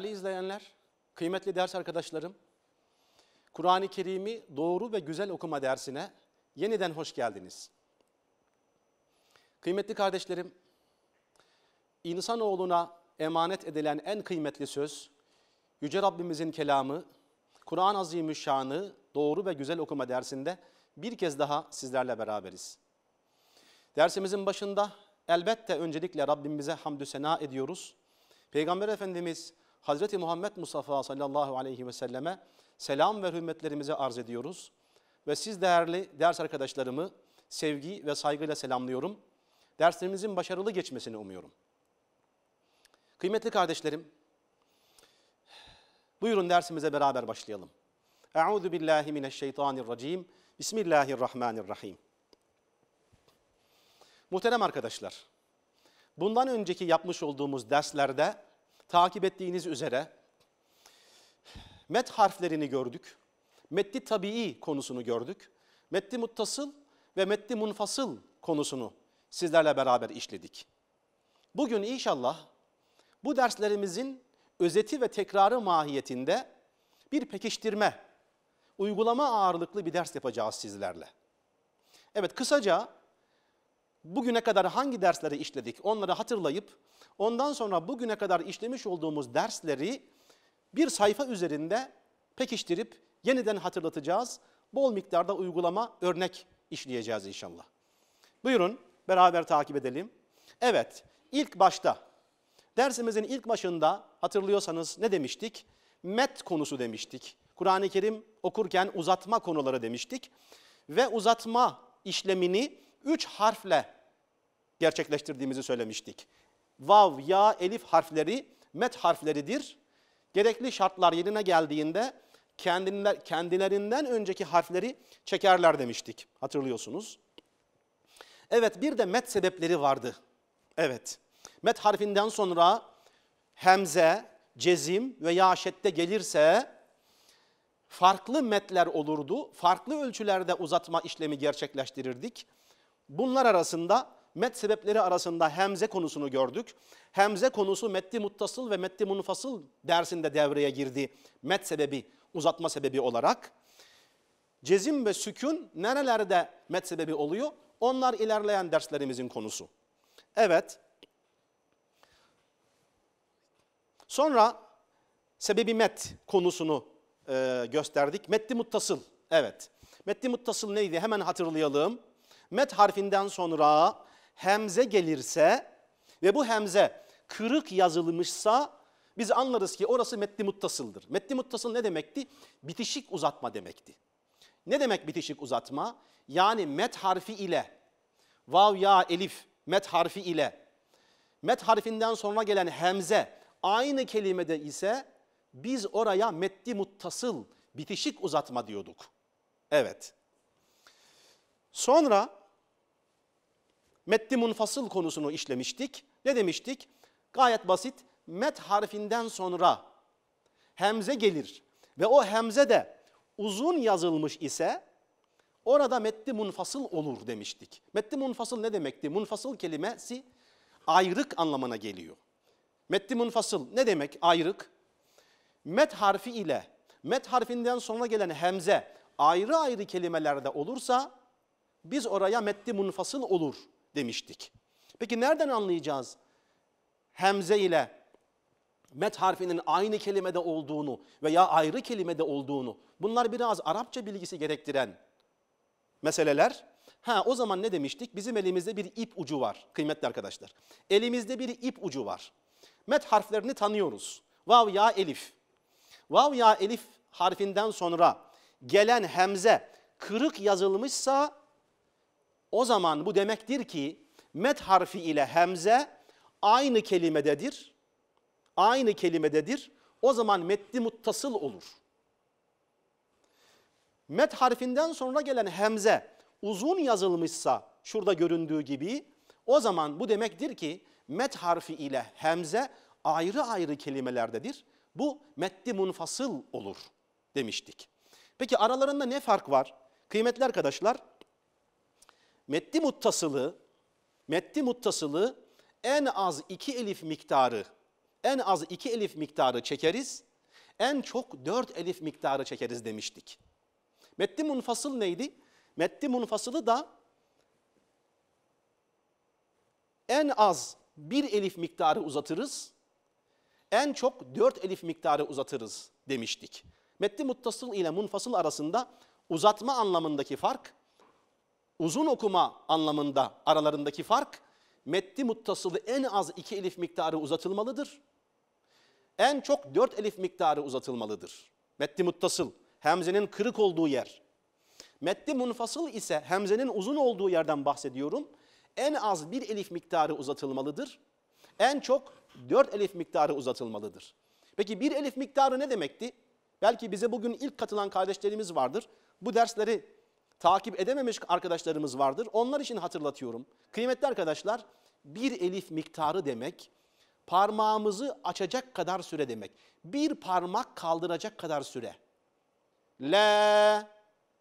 Değerli izleyenler, kıymetli ders arkadaşlarım, Kur'an-ı Kerim'i doğru ve güzel okuma dersine yeniden hoş geldiniz. Kıymetli kardeşlerim, insanoğluna emanet edilen en kıymetli söz, Yüce Rabbimizin kelamı, Kur'an-ı Azimüşşan'ı doğru ve güzel okuma dersinde bir kez daha sizlerle beraberiz. Dersimizin başında elbette öncelikle Rabbimize hamdü sena ediyoruz. Peygamber Efendimiz Hazreti Muhammed Mustafa sallallahu aleyhi ve selleme selam ve hürmetlerimizi arz ediyoruz. Ve siz değerli ders arkadaşlarımı sevgi ve saygıyla selamlıyorum. Derslerimizin başarılı geçmesini umuyorum. Kıymetli kardeşlerim, buyurun dersimize beraber başlayalım. Euzu billahi mineşşeytanirracim. Bismillahirrahmanirrahim. Muhterem arkadaşlar, bundan önceki yapmış olduğumuz derslerde takip ettiğiniz üzere met harflerini gördük. Metti tabii konusunu gördük. Metti muttasıl ve metti munfasıl konusunu sizlerle beraber işledik. Bugün inşallah bu derslerimizin özeti ve tekrarı mahiyetinde bir pekiştirme, uygulama ağırlıklı bir ders yapacağız sizlerle. Evet kısaca bugüne kadar hangi dersleri işledik onları hatırlayıp Ondan sonra bugüne kadar işlemiş olduğumuz dersleri bir sayfa üzerinde pekiştirip yeniden hatırlatacağız. Bol miktarda uygulama örnek işleyeceğiz inşallah. Buyurun beraber takip edelim. Evet ilk başta dersimizin ilk başında hatırlıyorsanız ne demiştik? Met konusu demiştik. Kur'an-ı Kerim okurken uzatma konuları demiştik. Ve uzatma işlemini üç harfle gerçekleştirdiğimizi söylemiştik vav, ya, elif harfleri met harfleridir. Gerekli şartlar yerine geldiğinde kendiler, kendilerinden önceki harfleri çekerler demiştik. Hatırlıyorsunuz. Evet bir de met sebepleri vardı. Evet. Met harfinden sonra hemze, cezim ve yaşette gelirse farklı metler olurdu. Farklı ölçülerde uzatma işlemi gerçekleştirirdik. Bunlar arasında met sebepleri arasında hemze konusunu gördük. Hemze konusu metti muttasıl ve metti munfasıl dersinde devreye girdi. Met sebebi, uzatma sebebi olarak. Cezim ve sükun nerelerde met sebebi oluyor? Onlar ilerleyen derslerimizin konusu. Evet. Sonra sebebi met konusunu e, gösterdik. Metti muttasıl. Evet. Metti muttasıl neydi? Hemen hatırlayalım. Met harfinden sonra hemze gelirse ve bu hemze kırık yazılmışsa biz anlarız ki orası metni muttasıldır. Metni muttasıl ne demekti? Bitişik uzatma demekti. Ne demek bitişik uzatma? Yani met harfi ile vav ya elif met harfi ile met harfinden sonra gelen hemze aynı kelimede ise biz oraya metni muttasıl bitişik uzatma diyorduk. Evet. Sonra Metni munfasıl konusunu işlemiştik. Ne demiştik? Gayet basit. Met harfinden sonra hemze gelir ve o hemze de uzun yazılmış ise orada metni munfasıl olur demiştik. Metni munfasıl ne demekti? Munfasıl kelimesi ayrık anlamına geliyor. Metni munfasıl ne demek ayrık? Met harfi ile met harfinden sonra gelen hemze ayrı ayrı kelimelerde olursa biz oraya metni munfasıl olur demiştik. Peki nereden anlayacağız hemze ile met harfinin aynı kelimede olduğunu veya ayrı kelimede olduğunu? Bunlar biraz Arapça bilgisi gerektiren meseleler. Ha o zaman ne demiştik? Bizim elimizde bir ip ucu var kıymetli arkadaşlar. Elimizde bir ip ucu var. Met harflerini tanıyoruz. Vav ya elif. Vav ya elif harfinden sonra gelen hemze kırık yazılmışsa o zaman bu demektir ki met harfi ile hemze aynı kelimededir. Aynı kelimededir. O zaman metni muttasıl olur. Met harfinden sonra gelen hemze uzun yazılmışsa şurada göründüğü gibi o zaman bu demektir ki met harfi ile hemze ayrı ayrı kelimelerdedir. Bu metni munfasıl olur demiştik. Peki aralarında ne fark var? Kıymetli arkadaşlar metni muttasılı, metni muttasılı en az iki elif miktarı, en az iki elif miktarı çekeriz, en çok dört elif miktarı çekeriz demiştik. Metni munfasıl neydi? Metni munfasılı da en az bir elif miktarı uzatırız, en çok dört elif miktarı uzatırız demiştik. Metni muttasıl ile munfasıl arasında uzatma anlamındaki fark uzun okuma anlamında aralarındaki fark metni muttasılı en az iki elif miktarı uzatılmalıdır. En çok dört elif miktarı uzatılmalıdır. Metni muttasıl hemzenin kırık olduğu yer. Metni munfasıl ise hemzenin uzun olduğu yerden bahsediyorum. En az bir elif miktarı uzatılmalıdır. En çok dört elif miktarı uzatılmalıdır. Peki bir elif miktarı ne demekti? Belki bize bugün ilk katılan kardeşlerimiz vardır. Bu dersleri takip edememiş arkadaşlarımız vardır. Onlar için hatırlatıyorum. Kıymetli arkadaşlar bir elif miktarı demek parmağımızı açacak kadar süre demek. Bir parmak kaldıracak kadar süre. Le,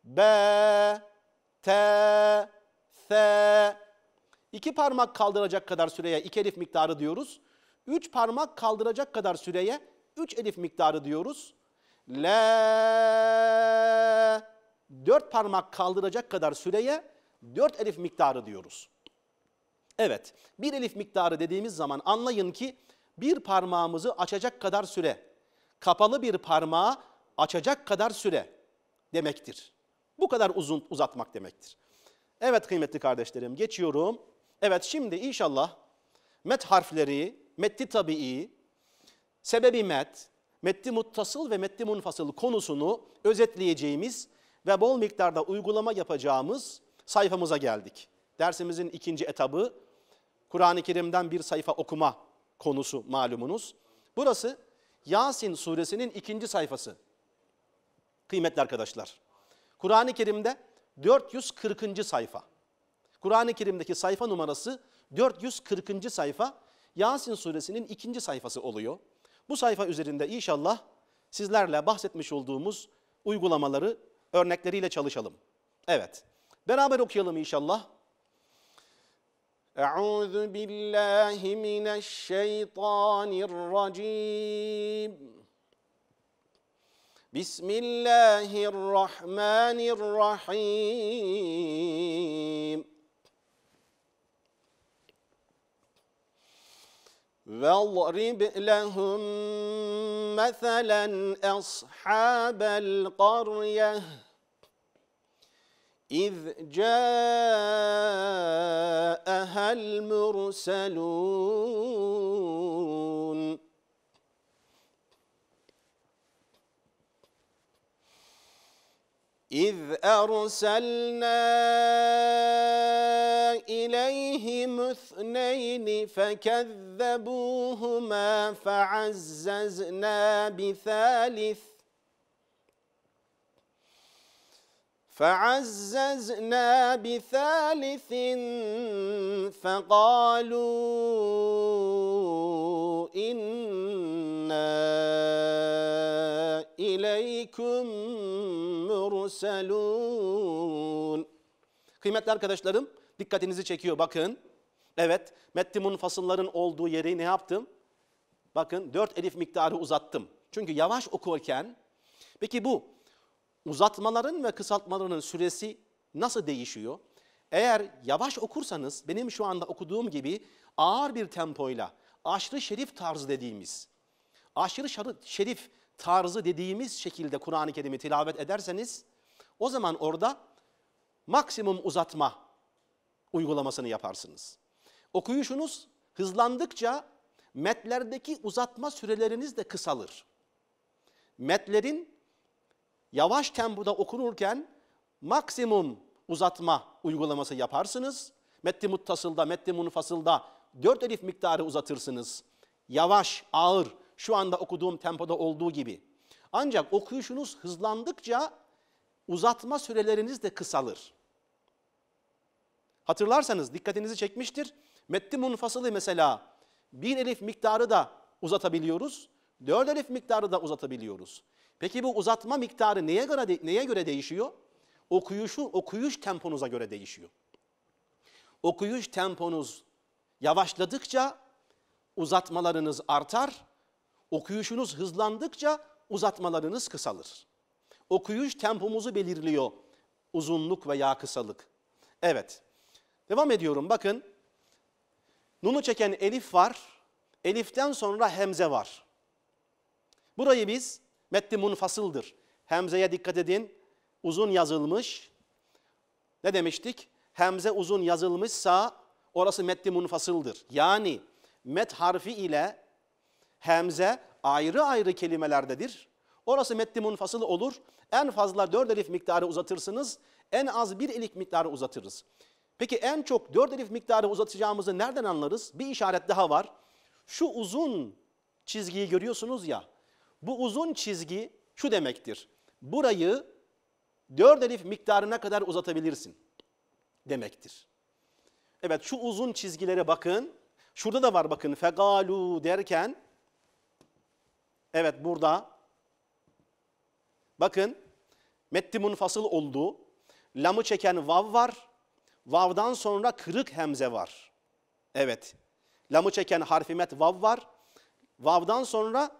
be, te, se. İki parmak kaldıracak kadar süreye iki elif miktarı diyoruz. Üç parmak kaldıracak kadar süreye üç elif miktarı diyoruz. Le, dört parmak kaldıracak kadar süreye dört elif miktarı diyoruz. Evet bir elif miktarı dediğimiz zaman anlayın ki bir parmağımızı açacak kadar süre, kapalı bir parmağı açacak kadar süre demektir. Bu kadar uzun uzatmak demektir. Evet kıymetli kardeşlerim geçiyorum. Evet şimdi inşallah met harfleri, metti tabii, sebebi met, metti muttasıl ve metti munfasıl konusunu özetleyeceğimiz ve bol miktarda uygulama yapacağımız sayfamıza geldik. Dersimizin ikinci etabı Kur'an-ı Kerim'den bir sayfa okuma konusu malumunuz. Burası Yasin suresinin ikinci sayfası. Kıymetli arkadaşlar, Kur'an-ı Kerim'de 440. sayfa. Kur'an-ı Kerim'deki sayfa numarası 440. sayfa Yasin suresinin ikinci sayfası oluyor. Bu sayfa üzerinde inşallah sizlerle bahsetmiş olduğumuz uygulamaları örnekleriyle çalışalım. Evet. Beraber okuyalım inşallah. Euzu billahi mineşşeytanirracim. Bismillahirrahmanirrahim. واضرب لهم مثلا أصحاب القرية إذ جاءها المرسلون إذ أرسلنا إليهم اثنين فكذبوهما فعززنا بثالث فعززنا بثالث فقالوا إنا إليكم مرسلون. Kıymetli arkadaşlarım dikkatinizi çekiyor bakın. Evet metti fasılların olduğu yeri ne yaptım? Bakın dört elif miktarı uzattım. Çünkü yavaş okurken peki bu uzatmaların ve kısaltmaların süresi nasıl değişiyor? Eğer yavaş okursanız benim şu anda okuduğum gibi ağır bir tempoyla aşırı şerif tarzı dediğimiz, aşırı şerif tarzı dediğimiz şekilde Kur'an-ı Kerim'i tilavet ederseniz o zaman orada maksimum uzatma uygulamasını yaparsınız. Okuyuşunuz hızlandıkça metlerdeki uzatma süreleriniz de kısalır. Metlerin yavaş tempoda okunurken maksimum uzatma uygulaması yaparsınız. Metti muttasılda, metti munfasılda dört elif miktarı uzatırsınız. Yavaş, ağır, şu anda okuduğum tempoda olduğu gibi. Ancak okuyuşunuz hızlandıkça uzatma süreleriniz de kısalır. Hatırlarsanız dikkatinizi çekmiştir. Metti munfasılı mesela bir elif miktarı da uzatabiliyoruz. Dört elif miktarı da uzatabiliyoruz. Peki bu uzatma miktarı neye göre neye göre değişiyor? Okuyuşu okuyuş temponuza göre değişiyor. Okuyuş temponuz yavaşladıkça uzatmalarınız artar. Okuyuşunuz hızlandıkça uzatmalarınız kısalır. Okuyuş tempomuzu belirliyor uzunluk veya kısalık. Evet. Devam ediyorum. Bakın. Nunu çeken elif var. Eliften sonra hemze var. Burayı biz Metni munfasıldır. Hemze'ye dikkat edin. Uzun yazılmış. Ne demiştik? Hemze uzun yazılmışsa orası metni munfasıldır. Yani met harfi ile hemze ayrı ayrı kelimelerdedir. Orası metni munfasıl olur. En fazla dört elif miktarı uzatırsınız. En az bir elif miktarı uzatırız. Peki en çok dört elif miktarı uzatacağımızı nereden anlarız? Bir işaret daha var. Şu uzun çizgiyi görüyorsunuz ya. Bu uzun çizgi şu demektir. Burayı 4 elif miktarına kadar uzatabilirsin demektir. Evet şu uzun çizgilere bakın. Şurada da var bakın fegalu derken. Evet burada. Bakın metti munfasıl oldu. Lamı çeken vav var. Vav'dan sonra kırık hemze var. Evet. Lamı çeken harfimet vav var. Vav'dan sonra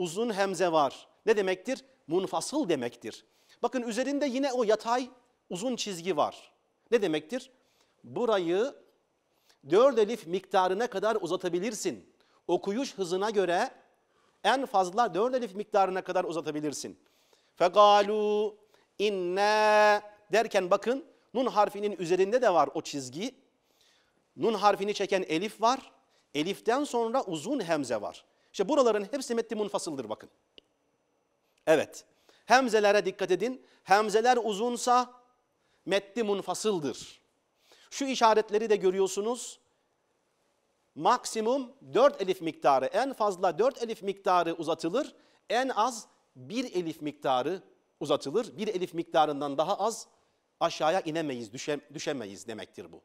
uzun hemze var. Ne demektir? Munfasıl demektir. Bakın üzerinde yine o yatay uzun çizgi var. Ne demektir? Burayı dört elif miktarına kadar uzatabilirsin. Okuyuş hızına göre en fazla dört elif miktarına kadar uzatabilirsin. Fekalu inne derken bakın nun harfinin üzerinde de var o çizgi. Nun harfini çeken elif var. Eliften sonra uzun hemze var. İşte buraların hepsi metni munfasıldır bakın. Evet. Hemzelere dikkat edin. Hemzeler uzunsa metni munfasıldır. Şu işaretleri de görüyorsunuz. Maksimum 4 elif miktarı, en fazla 4 elif miktarı uzatılır. En az 1 elif miktarı uzatılır. 1 elif miktarından daha az aşağıya inemeyiz, düşe, düşemeyiz demektir bu.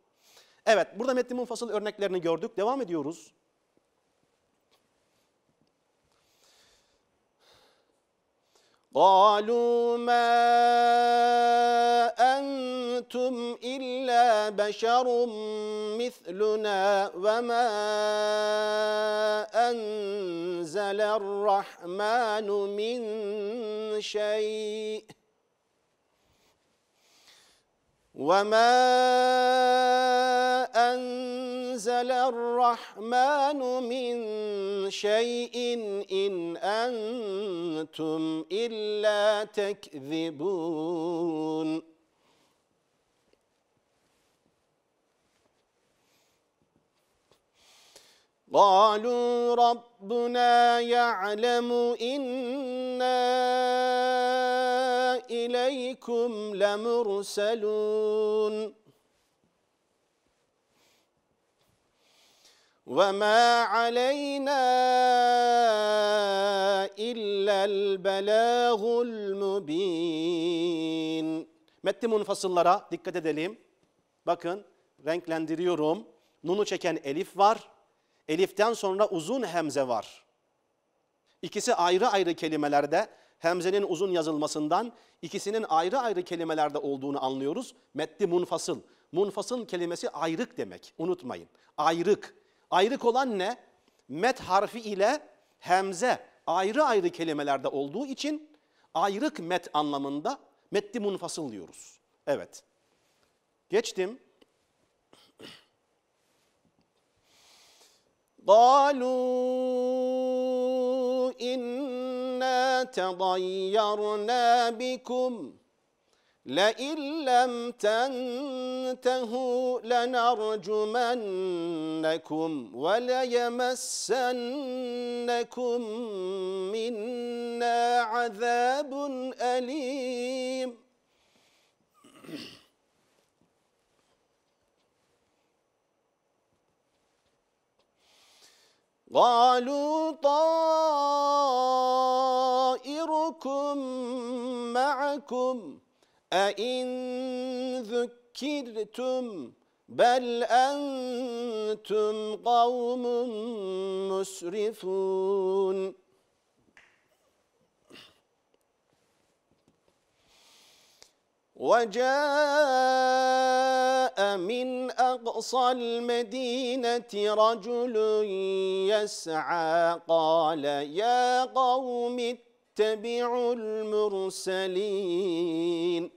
Evet, burada metni munfasıl örneklerini gördük. Devam ediyoruz. قالوا ما أنتم إلا بشر مثلنا وما أنزل الرحمن من شيء وما أنزل الرحمن من شيء إن أنتم أنتم إلا تكذبون قالوا ربنا يعلم إنا إليكم لمرسلون وما علينا إلا البلاغ المبين Metni munfasıllara dikkat edelim. Bakın renklendiriyorum. Nunu çeken elif var. Eliften sonra uzun hemze var. İkisi ayrı ayrı kelimelerde hemzenin uzun yazılmasından ikisinin ayrı ayrı kelimelerde olduğunu anlıyoruz. Metni munfasıl. Munfasıl kelimesi ayrık demek. Unutmayın. Ayrık Ayrık olan ne? Met harfi ile hemze ayrı ayrı kelimelerde olduğu için ayrık met anlamında metli munfasıl diyoruz. Evet. Geçtim. قالوا inna تضيرنا بكم لئن لم تنتهوا لنرجمنكم وليمسنكم منا عذاب أليم قالوا طائركم معكم أَإِن ذُكِّرْتُمْ بَلْ أَنْتُمْ قَوْمٌ مُسْرِفُونَ وَجَاءَ مِنْ أَقْصَى الْمَدِينَةِ رَجُلٌ يَسْعَى قَالَ يَا قَوْمِ نتبع المرسلين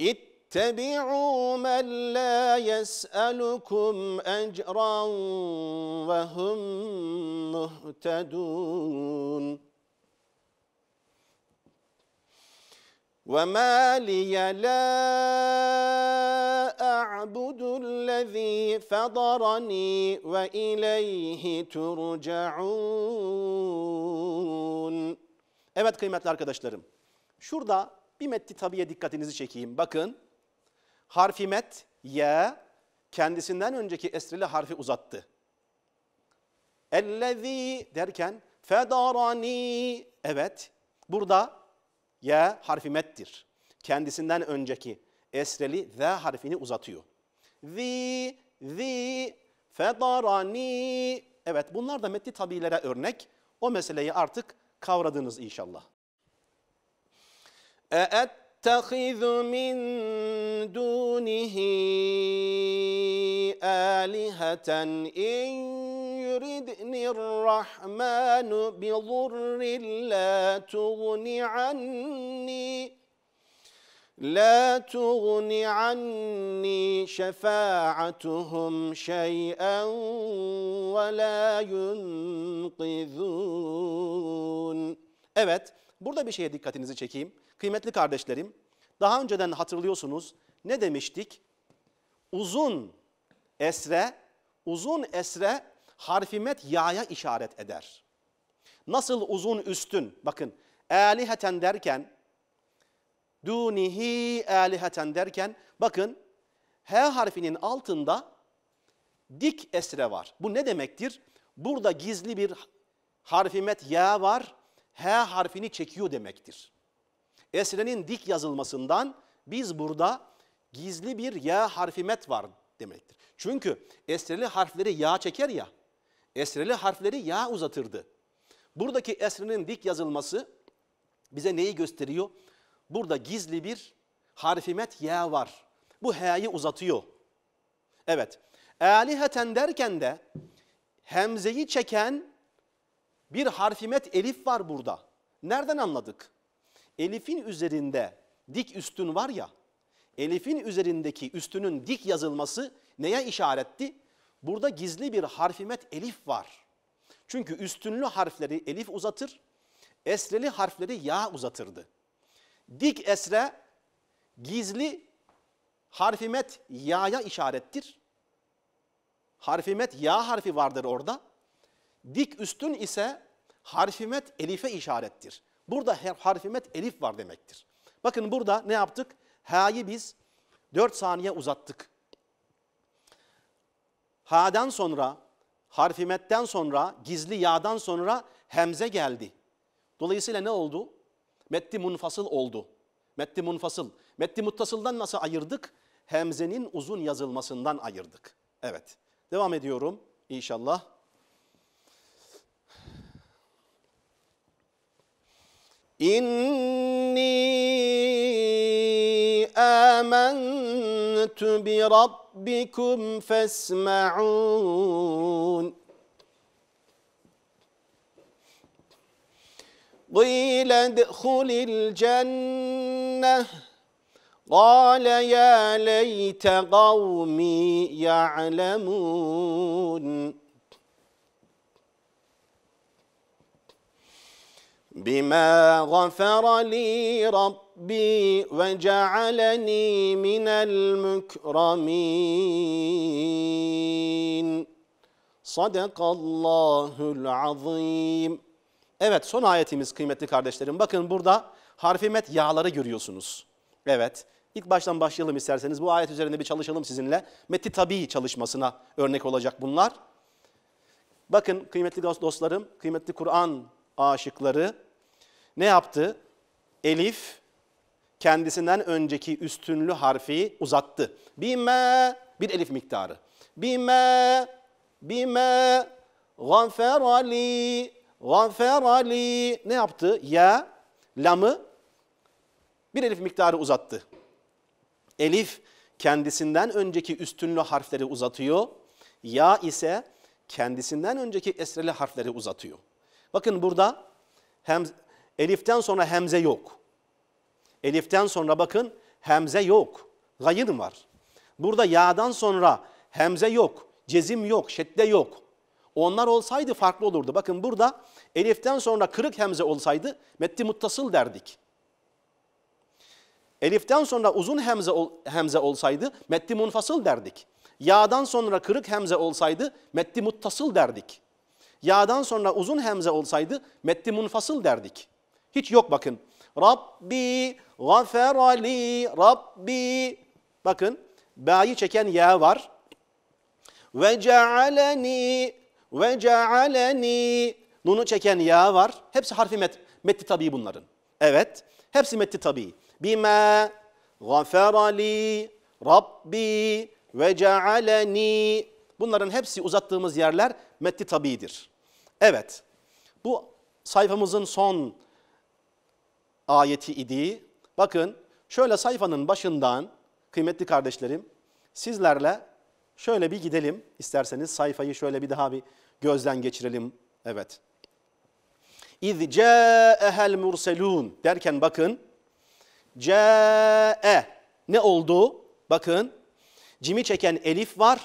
اتبعوا من لا يسألكم أجرا وهم مهتدون وما لي لا أعبد الذي فضرني وإليه ترجعون Evet kıymetli arkadaşlarım. Şurada bir metti tabiye dikkatinizi çekeyim. Bakın harfi met ye kendisinden önceki esrili harfi uzattı. Ellezî derken fedarani evet burada ya harfi mettir. Kendisinden önceki esreli ve harfini uzatıyor. Zi, zi, fedarani. Evet bunlar da metni tabilere örnek. O meseleyi artık kavradınız inşallah. Eettehizu min dunihi aliheten in يردني الرحمن بضر لا تغن عني لا تغن عني شفاعتهم شيئا ولا ينقذون Evet, burada bir şeye dikkatinizi çekeyim. Kıymetli kardeşlerim, daha önceden hatırlıyorsunuz ne demiştik? Uzun esre, uzun esre harfimet yaya işaret eder. Nasıl uzun üstün bakın eliheten derken dunihi eliheten derken bakın H harfinin altında dik esre var. Bu ne demektir? Burada gizli bir harfimet ya var. H harfini çekiyor demektir. Esrenin dik yazılmasından biz burada gizli bir ya harfimet var demektir. Çünkü esreli harfleri ya çeker ya esreli harfleri ya uzatırdı. Buradaki esrinin dik yazılması bize neyi gösteriyor? Burada gizli bir harfimet ya var. Bu h'yi uzatıyor. Evet. Aliheten derken de hemzeyi çeken bir harfimet elif var burada. Nereden anladık? Elif'in üzerinde dik üstün var ya, elif'in üzerindeki üstünün dik yazılması neye işaretti? Burada gizli bir harfimet elif var. Çünkü üstünlü harfleri elif uzatır, esreli harfleri ya uzatırdı. Dik esre gizli harfimet ya'ya işarettir. Harfimet ya harfi vardır orada. Dik üstün ise harfimet elife işarettir. Burada harfimet elif var demektir. Bakın burada ne yaptık? Ha'yı biz 4 saniye uzattık. Ha'dan sonra, harfimetten sonra, gizli ya'dan sonra hemze geldi. Dolayısıyla ne oldu? Metti munfasıl oldu. Metti munfasıl. Metti muttasıldan nasıl ayırdık? Hemzenin uzun yazılmasından ayırdık. Evet. Devam ediyorum inşallah. İnni آمنت برب ربكم فاسمعون قيل ادخل الجنة قال يا ليت قومي يعلمون بما غفر لي رب ربي وجعلني من المكرمين Sadakallahul azim. Evet son ayetimiz kıymetli kardeşlerim. Bakın burada harfi met yağları görüyorsunuz. Evet. ilk baştan başlayalım isterseniz. Bu ayet üzerinde bir çalışalım sizinle. meti tabi çalışmasına örnek olacak bunlar. Bakın kıymetli dostlarım, kıymetli Kur'an aşıkları ne yaptı? Elif kendisinden önceki üstünlü harfi uzattı. Bime bir elif miktarı. Bime bime ganferali ganferali ne yaptı? Ya lamı bir elif miktarı uzattı. Elif kendisinden önceki üstünlü harfleri uzatıyor. Ya ise kendisinden önceki esreli harfleri uzatıyor. Bakın burada hem eliften sonra hemze yok. Elif'ten sonra bakın hemze yok. Gayın var. Burada yağdan sonra hemze yok. Cezim yok. Şedde yok. Onlar olsaydı farklı olurdu. Bakın burada eliften sonra kırık hemze olsaydı metti muttasıl derdik. Eliften sonra uzun hemze, ol, hemze olsaydı metti munfasıl derdik. Yağdan sonra kırık hemze olsaydı metti muttasıl derdik. Yağdan sonra uzun hemze olsaydı metti munfasıl derdik. Hiç yok bakın. Rabbi gaferali Rabbi. Bakın ba'yı çeken ya var. Ve cealeni ve cealeni nunu çeken ya var. Hepsi harfi met, metti tabii bunların. Evet. Hepsi metti tabii. Bima gaferali Rabbi ve cealeni Bunların hepsi uzattığımız yerler metti tabidir. Evet. Bu sayfamızın son ayeti idi. Bakın şöyle sayfanın başından kıymetli kardeşlerim sizlerle şöyle bir gidelim isterseniz sayfayı şöyle bir daha bir gözden geçirelim. Evet. İz ca'ehel murselun derken bakın ce ne oldu? Bakın cimi çeken elif var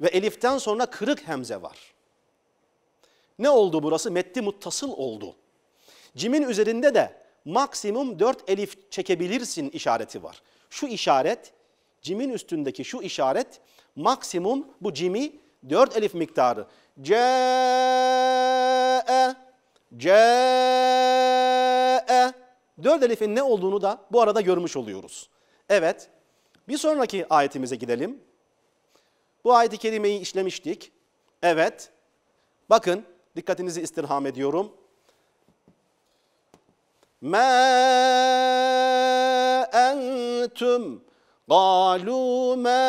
ve eliften sonra kırık hemze var. Ne oldu burası? Metti muttasıl oldu. Cimin üzerinde de maksimum 4 elif çekebilirsin işareti var. Şu işaret, cimin üstündeki şu işaret maksimum bu cimi 4 elif miktarı. Ce'e, ce'e. 4 elifin ne olduğunu da bu arada görmüş oluyoruz. Evet, bir sonraki ayetimize gidelim. Bu ayet-i kerimeyi işlemiştik. Evet, bakın dikkatinizi istirham ediyorum. مَا أَنْتُمْ قَالُوا مَا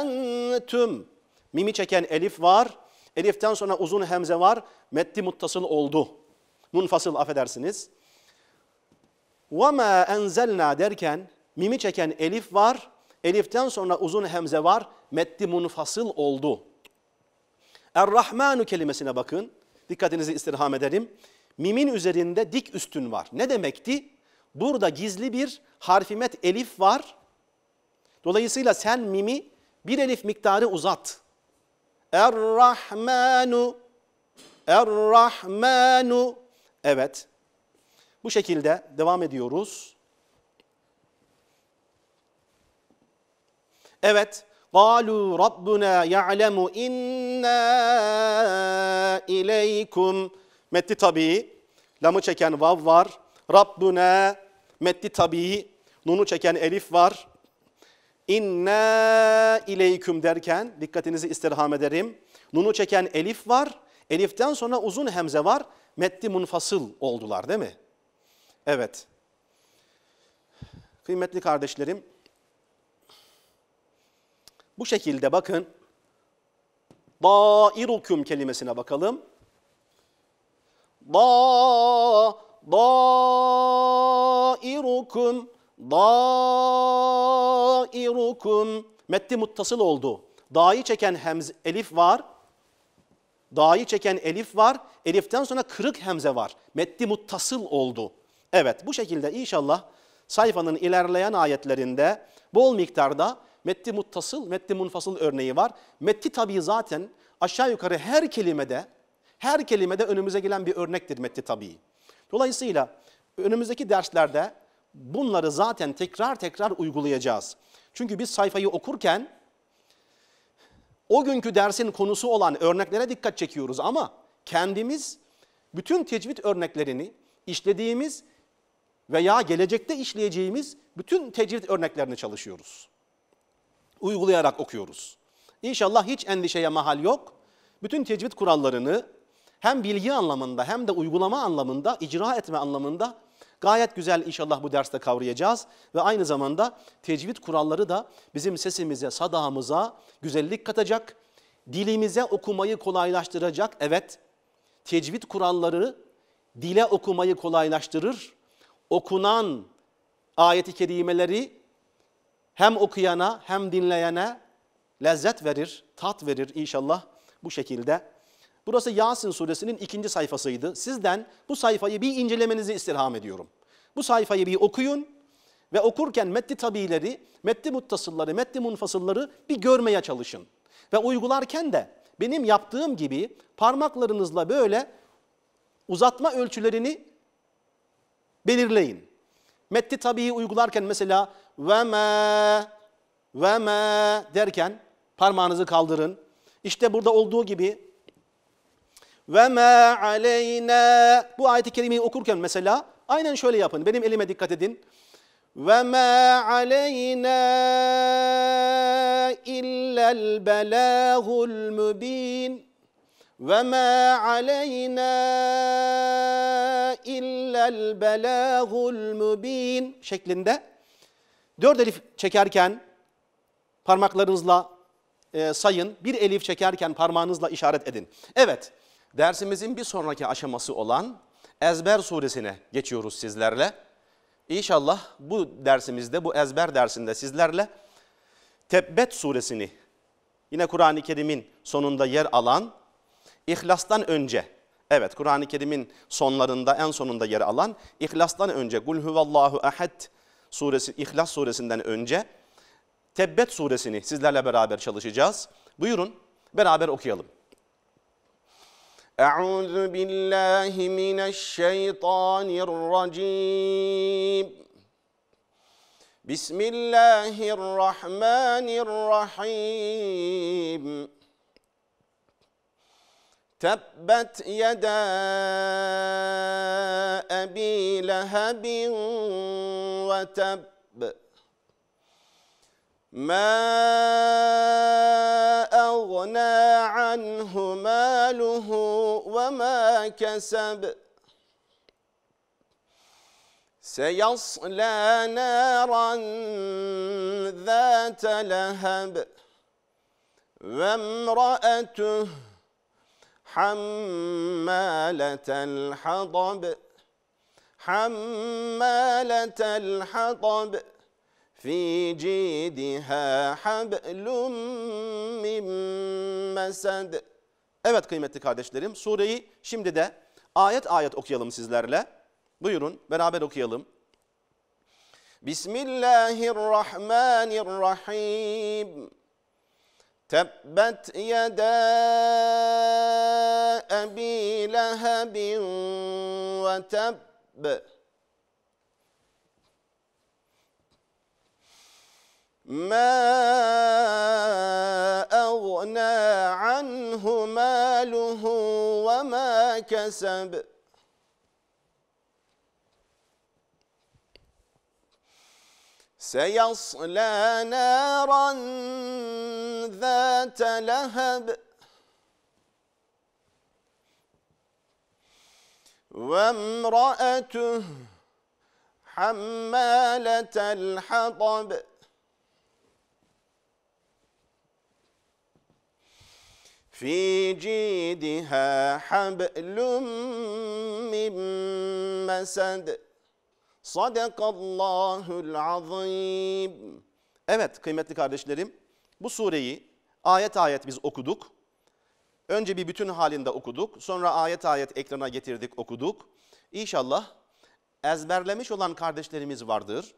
أَنْتُمْ Mimi çeken elif var. Eliften sonra uzun hemze var. Metti muttasıl oldu. Munfasıl affedersiniz. ma enzelna derken mimi çeken elif var. Eliften sonra uzun hemze var. Metti munfasıl oldu. Er-Rahmanu kelimesine bakın. Dikkatinizi istirham edelim. Mimin üzerinde dik üstün var. Ne demekti? Burada gizli bir harfimet elif var. Dolayısıyla sen mimi bir elif miktarı uzat. Er-Rahmanu Er-Rahmanu Evet. Bu şekilde devam ediyoruz. Evet. قَالُوا رَبُّنَا يَعْلَمُ inna اِلَيْكُمْ Metti tabii. Lamı çeken vav var. Rabbune metti tabii. Nunu çeken elif var. İnne ileyküm derken dikkatinizi istirham ederim. Nunu çeken elif var. Eliften sonra uzun hemze var. Metti munfasıl oldular değil mi? Evet. Kıymetli kardeşlerim. Bu şekilde bakın. Dairukum kelimesine bakalım da dairukum dairukum metni muttasıl oldu. Da'i çeken hemz elif var. Da'i çeken elif var. Eliften sonra kırık hemze var. Metni muttasıl oldu. Evet bu şekilde inşallah sayfanın ilerleyen ayetlerinde bol miktarda metni muttasıl, metni munfasıl örneği var. Metni tabii zaten aşağı yukarı her kelimede her kelimede önümüze gelen bir örnektir metni tabii. Dolayısıyla önümüzdeki derslerde bunları zaten tekrar tekrar uygulayacağız. Çünkü biz sayfayı okurken o günkü dersin konusu olan örneklere dikkat çekiyoruz ama kendimiz bütün tecvid örneklerini işlediğimiz veya gelecekte işleyeceğimiz bütün tecvid örneklerini çalışıyoruz. Uygulayarak okuyoruz. İnşallah hiç endişeye mahal yok. Bütün tecvid kurallarını hem bilgi anlamında hem de uygulama anlamında, icra etme anlamında gayet güzel inşallah bu derste kavrayacağız. Ve aynı zamanda tecvid kuralları da bizim sesimize, sadağımıza güzellik katacak, dilimize okumayı kolaylaştıracak. Evet, tecvid kuralları dile okumayı kolaylaştırır. Okunan ayeti kerimeleri hem okuyana hem dinleyene lezzet verir, tat verir inşallah bu şekilde Burası Yasin suresinin ikinci sayfasıydı. Sizden bu sayfayı bir incelemenizi istirham ediyorum. Bu sayfayı bir okuyun ve okurken metti tabileri, metti muttasılları, metti munfasılları bir görmeye çalışın. Ve uygularken de benim yaptığım gibi parmaklarınızla böyle uzatma ölçülerini belirleyin. Metti tabiyi uygularken mesela ve me ve me derken parmağınızı kaldırın. İşte burada olduğu gibi ve ma aleyna. Bu ayet-i kerimeyi okurken mesela aynen şöyle yapın. Benim elime dikkat edin. Ve ma aleyna illel belâhul mübin. Ve ma aleyna illel belâhul mübin şeklinde dört elif çekerken parmaklarınızla e, sayın. Bir elif çekerken parmağınızla işaret edin. Evet. Dersimizin bir sonraki aşaması olan Ezber suresine geçiyoruz sizlerle. İnşallah bu dersimizde, bu ezber dersinde sizlerle Tebbet suresini, yine Kur'an-ı Kerim'in sonunda yer alan, İhlas'tan önce, evet Kur'an-ı Kerim'in sonlarında, en sonunda yer alan, İhlas'tan önce, Gul huvallahu ahad suresi, İhlas suresinden önce Tebbet suresini sizlerle beraber çalışacağız. Buyurun beraber okuyalım. أعوذ بالله من الشيطان الرجيم بسم الله الرحمن الرحيم تبت يدا أبي لهب وتب ما أغنى عنه ماله وما كسب سيصلى نارا ذات لهب وامرأته حمالة الحطب حمالة الحطب في جيدها حبل min mesed. Evet kıymetli kardeşlerim sureyi şimdi de ayet ayet okuyalım sizlerle. Buyurun beraber okuyalım. Bismillahirrahmanirrahim. Tebbet yeda ebi lehebin ve tebbe. ما أغنى عنه ماله وما كسب سيصلى نارا ذات لهب وامرأته حمالة الحطب في جيدها حبل من مسد. Sadakallahul azim. Evet kıymetli kardeşlerim bu sureyi ayet ayet biz okuduk. Önce bir bütün halinde okuduk. Sonra ayet ayet ekrana getirdik okuduk. İnşallah ezberlemiş olan kardeşlerimiz vardır.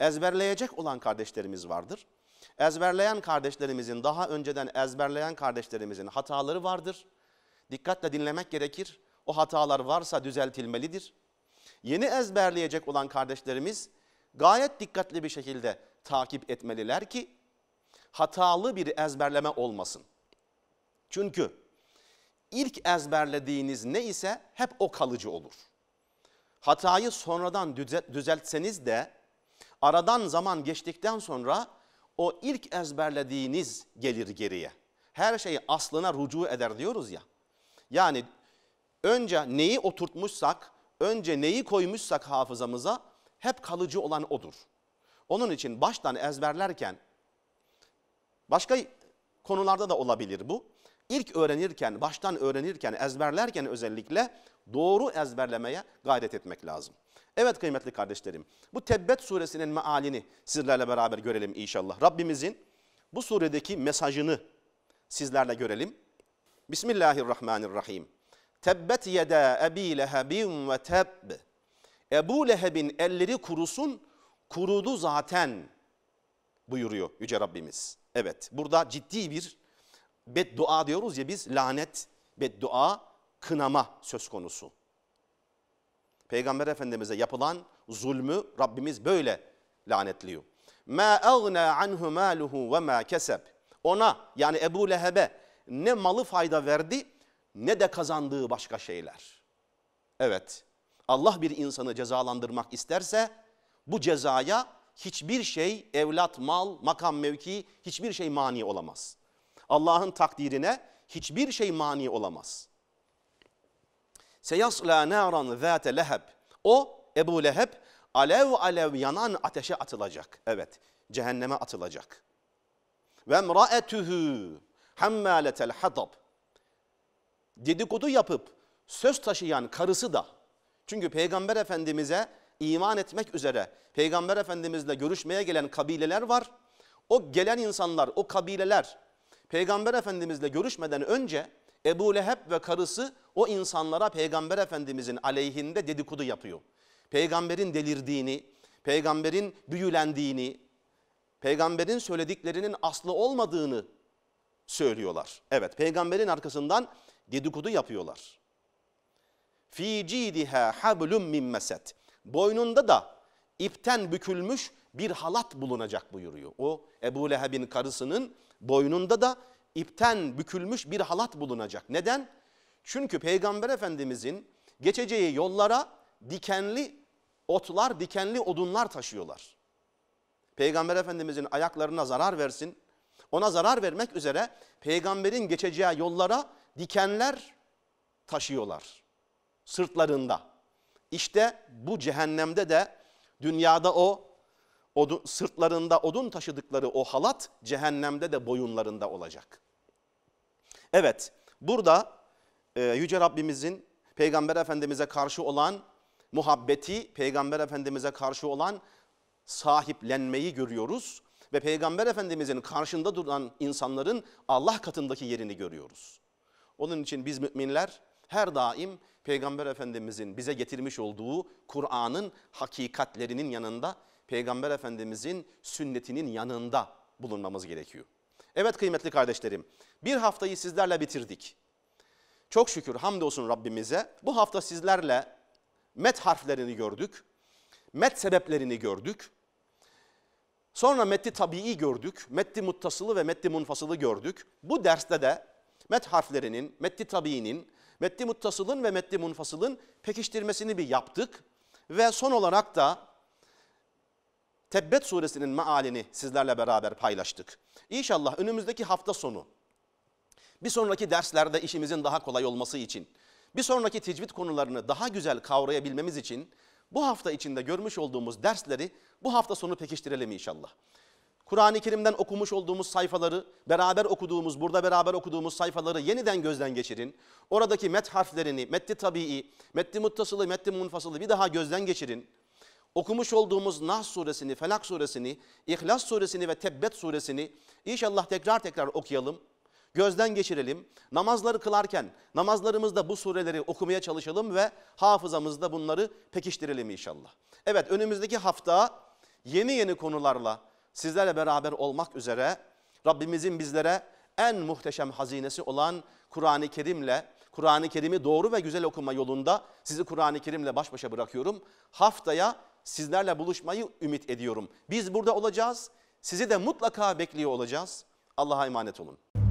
Ezberleyecek olan kardeşlerimiz vardır. Ezberleyen kardeşlerimizin, daha önceden ezberleyen kardeşlerimizin hataları vardır. Dikkatle dinlemek gerekir. O hatalar varsa düzeltilmelidir. Yeni ezberleyecek olan kardeşlerimiz gayet dikkatli bir şekilde takip etmeliler ki hatalı bir ezberleme olmasın. Çünkü ilk ezberlediğiniz ne ise hep o kalıcı olur. Hatayı sonradan düzeltseniz de aradan zaman geçtikten sonra o ilk ezberlediğiniz gelir geriye. Her şeyi aslına rucu eder diyoruz ya. Yani önce neyi oturtmuşsak, önce neyi koymuşsak hafızamıza hep kalıcı olan odur. Onun için baştan ezberlerken başka konularda da olabilir bu. İlk öğrenirken, baştan öğrenirken, ezberlerken özellikle doğru ezberlemeye gayret etmek lazım. Evet kıymetli kardeşlerim bu Tebbet suresinin mealini sizlerle beraber görelim inşallah. Rabbimizin bu suredeki mesajını sizlerle görelim. Bismillahirrahmanirrahim. Tebbet yeda ebi lehebin ve tebb. Ebu Leheb'in elleri kurusun, kurudu zaten buyuruyor Yüce Rabbimiz. Evet burada ciddi bir beddua diyoruz ya biz lanet, beddua, kınama söz konusu. Peygamber Efendimiz'e yapılan zulmü Rabbimiz böyle lanetliyor. Ma agna anhu maluhu ve ma keseb. Ona yani Ebu Leheb'e ne malı fayda verdi ne de kazandığı başka şeyler. Evet. Allah bir insanı cezalandırmak isterse bu cezaya hiçbir şey evlat, mal, makam, mevki hiçbir şey mani olamaz. Allah'ın takdirine hiçbir şey mani olamaz. Seyasla naran zâte leheb. O Ebu Leheb alev alev yanan ateşe atılacak. Evet cehenneme atılacak. Ve emraetühü hammâletel hadab. Dedikodu yapıp söz taşıyan karısı da. Çünkü Peygamber Efendimiz'e iman etmek üzere Peygamber Efendimiz'le görüşmeye gelen kabileler var. O gelen insanlar, o kabileler Peygamber Efendimiz'le görüşmeden önce Ebu Leheb ve karısı o insanlara Peygamber Efendimizin aleyhinde dedikodu yapıyor. Peygamberin delirdiğini, peygamberin büyülendiğini, peygamberin söylediklerinin aslı olmadığını söylüyorlar. Evet peygamberin arkasından dedikodu yapıyorlar. Fi cidiha hablum min mesed. Boynunda da ipten bükülmüş bir halat bulunacak buyuruyor. O Ebu Leheb'in karısının boynunda da ipten bükülmüş bir halat bulunacak. Neden? Çünkü Peygamber Efendimizin geçeceği yollara dikenli otlar, dikenli odunlar taşıyorlar. Peygamber Efendimizin ayaklarına zarar versin. Ona zarar vermek üzere peygamberin geçeceği yollara dikenler taşıyorlar sırtlarında. İşte bu cehennemde de dünyada o odu, sırtlarında odun taşıdıkları o halat cehennemde de boyunlarında olacak. Evet burada e, Yüce Rabbimizin Peygamber Efendimiz'e karşı olan muhabbeti, Peygamber Efendimiz'e karşı olan sahiplenmeyi görüyoruz. Ve Peygamber Efendimiz'in karşında duran insanların Allah katındaki yerini görüyoruz. Onun için biz müminler her daim Peygamber Efendimiz'in bize getirmiş olduğu Kur'an'ın hakikatlerinin yanında Peygamber Efendimizin sünnetinin yanında bulunmamız gerekiyor. Evet kıymetli kardeşlerim bir haftayı sizlerle bitirdik. Çok şükür hamdolsun Rabbimize bu hafta sizlerle met harflerini gördük. Met sebeplerini gördük. Sonra metti tabii gördük. Metti muttasılı ve metti munfasılı gördük. Bu derste de met harflerinin, metti tabiinin, metti muttasılın ve metti munfasılın pekiştirmesini bir yaptık. Ve son olarak da Tebbet suresinin mealini sizlerle beraber paylaştık. İnşallah önümüzdeki hafta sonu bir sonraki derslerde işimizin daha kolay olması için, bir sonraki tecvid konularını daha güzel kavrayabilmemiz için bu hafta içinde görmüş olduğumuz dersleri bu hafta sonu pekiştirelim inşallah. Kur'an-ı Kerim'den okumuş olduğumuz sayfaları, beraber okuduğumuz, burada beraber okuduğumuz sayfaları yeniden gözden geçirin. Oradaki met harflerini, metti tabii, metti muttasılı, metti munfasılı bir daha gözden geçirin okumuş olduğumuz Nas suresini, Felak suresini, İhlas suresini ve Tebbet suresini inşallah tekrar tekrar okuyalım. Gözden geçirelim. Namazları kılarken namazlarımızda bu sureleri okumaya çalışalım ve hafızamızda bunları pekiştirelim inşallah. Evet önümüzdeki hafta yeni yeni konularla sizlerle beraber olmak üzere Rabbimizin bizlere en muhteşem hazinesi olan Kur'an-ı Kerim'le Kur'an-ı Kerim'i doğru ve güzel okuma yolunda sizi Kur'an-ı Kerim'le baş başa bırakıyorum. Haftaya sizlerle buluşmayı ümit ediyorum. Biz burada olacağız. Sizi de mutlaka bekliyor olacağız. Allah'a emanet olun.